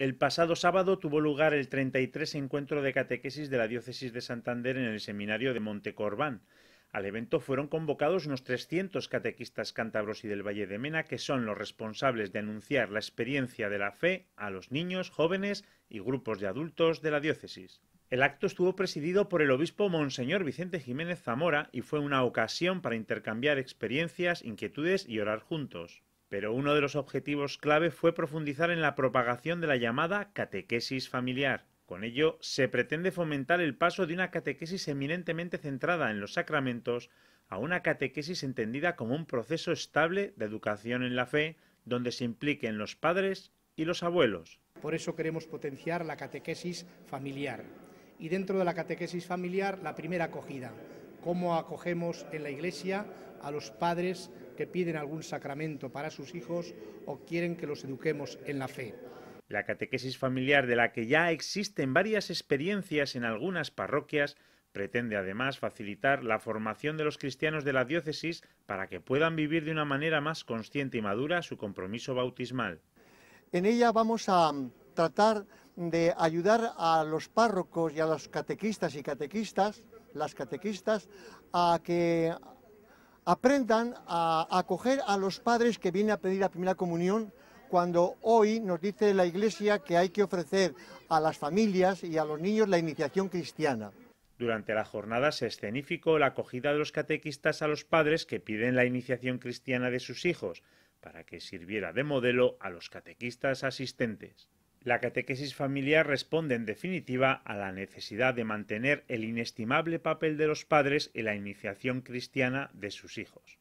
El pasado sábado tuvo lugar el 33 encuentro de catequesis de la diócesis de Santander en el seminario de Corbán. Al evento fueron convocados unos 300 catequistas cántabros y del Valle de Mena, que son los responsables de anunciar la experiencia de la fe a los niños, jóvenes y grupos de adultos de la diócesis. El acto estuvo presidido por el obispo Monseñor Vicente Jiménez Zamora y fue una ocasión para intercambiar experiencias, inquietudes y orar juntos pero uno de los objetivos clave fue profundizar en la propagación de la llamada catequesis familiar. Con ello, se pretende fomentar el paso de una catequesis eminentemente centrada en los sacramentos a una catequesis entendida como un proceso estable de educación en la fe, donde se impliquen los padres y los abuelos. Por eso queremos potenciar la catequesis familiar. Y dentro de la catequesis familiar, la primera acogida, cómo acogemos en la Iglesia a los padres que piden algún sacramento para sus hijos o quieren que los eduquemos en la fe. La catequesis familiar, de la que ya existen varias experiencias en algunas parroquias, pretende además facilitar la formación de los cristianos de la diócesis para que puedan vivir de una manera más consciente y madura su compromiso bautismal. En ella vamos a mm, tratar de ayudar a los párrocos y a los catequistas y catequistas las catequistas, a que aprendan a acoger a los padres que vienen a pedir la primera comunión cuando hoy nos dice la Iglesia que hay que ofrecer a las familias y a los niños la iniciación cristiana. Durante la jornada se escenificó la acogida de los catequistas a los padres que piden la iniciación cristiana de sus hijos, para que sirviera de modelo a los catequistas asistentes. La catequesis familiar responde en definitiva a la necesidad de mantener el inestimable papel de los padres en la iniciación cristiana de sus hijos.